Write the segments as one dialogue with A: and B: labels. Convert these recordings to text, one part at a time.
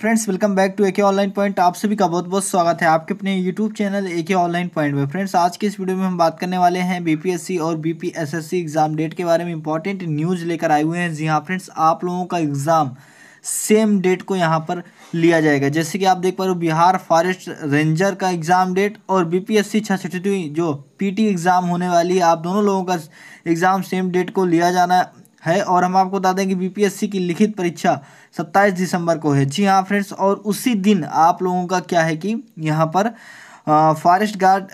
A: friends welcome back to AK online point आप सभी का बहुत बहुत स्वागत है आपके अपने YouTube channel AK online point में फ्रेंड्स आज के इस वीडियो में हम बात करने वाले हैं बीपीएससी और बीपीएसएससी एग्जाम डेट के बारे में इंपॉर्टेंट न्यूज़ लेकर आए हुए हैं जी हाँ फ्रेंड्स आप लोगों का एग्ज़ाम सेम डेट को यहाँ पर लिया जाएगा जैसे कि आप देख पा रहे हो बिहार फॉरेस्ट रेंजर का एग्ज़ाम डेट और बी पी एस जो टी एग्ज़ाम होने वाली है आप दोनों लोगों का एग्ज़ाम सेम डेट को लिया जाना है और हम आपको बता दें कि बीपीएससी की लिखित परीक्षा 27 दिसंबर को है जी हाँ फ्रेंड्स और उसी दिन आप लोगों का क्या है कि यहाँ पर फॉरेस्ट गार्ड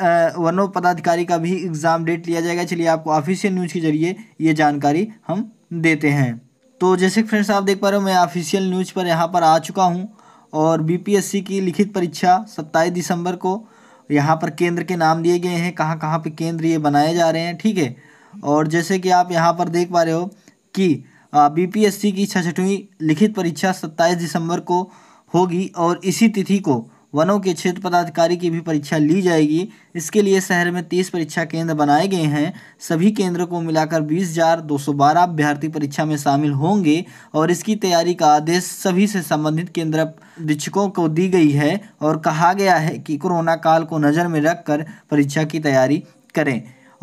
A: वनो पदाधिकारी का भी एग्ज़ाम डेट लिया जाएगा चलिए आपको ऑफिशियल न्यूज़ के जरिए ये जानकारी हम देते हैं तो जैसे कि फ्रेंड्स आप देख पा रहे हो मैं ऑफिशियल न्यूज़ पर यहाँ पर आ चुका हूँ और बीपीएससी की लिखित परीक्षा सत्ताईस दिसंबर को यहाँ पर केंद्र के नाम दिए गए हैं कहाँ कहाँ पर केंद्र ये बनाए जा रहे हैं ठीक है और जैसे कि आप यहाँ पर देख पा रहे हो कि बीपीएससी की छठवीं लिखित परीक्षा 27 दिसंबर को होगी और इसी तिथि को वनों के क्षेत्र पदाधिकारी की भी परीक्षा ली जाएगी इसके लिए शहर में तीस परीक्षा केंद्र बनाए गए हैं सभी केंद्रों को मिलाकर बीस हजार दो सौ बारह अभ्यर्थी परीक्षा में शामिल होंगे और इसकी तैयारी का आदेश सभी से संबंधित केंद्र दीक्षकों को दी गई है और कहा गया है कि कोरोना काल को नज़र में रखकर परीक्षा की तैयारी करें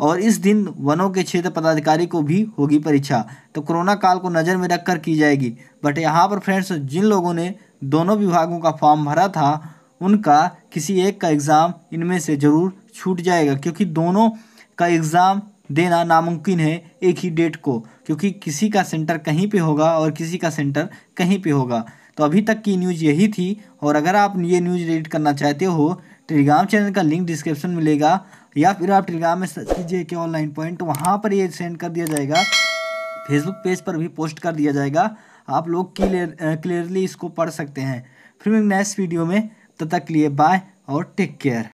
A: और इस दिन वनों के क्षेत्र पदाधिकारी को भी होगी परीक्षा तो कोरोना काल को नज़र में रख कर की जाएगी बट यहाँ पर फ्रेंड्स जिन लोगों ने दोनों विभागों का फॉर्म भरा था उनका किसी एक का एग्ज़ाम इनमें से ज़रूर छूट जाएगा क्योंकि दोनों का एग्ज़ाम देना नामुमकिन है एक ही डेट को क्योंकि किसी का सेंटर कहीं पे होगा और किसी का सेंटर कहीं पे होगा तो अभी तक की न्यूज़ यही थी और अगर आप ये न्यूज़ रीड करना चाहते हो टेलीग्राम चैनल का लिंक डिस्क्रिप्शन मिलेगा या फिर आप टेलीग्राम में सर्च कीजिए कि ऑनलाइन पॉइंट तो वहाँ पर ये सेंड कर दिया जाएगा फेसबुक पेज पर भी पोस्ट कर दिया जाएगा आप लोग क्लियर क्लियरली इसको पढ़ सकते हैं फिर नेक्स्ट वीडियो में तब तक लिए बाय और टेक केयर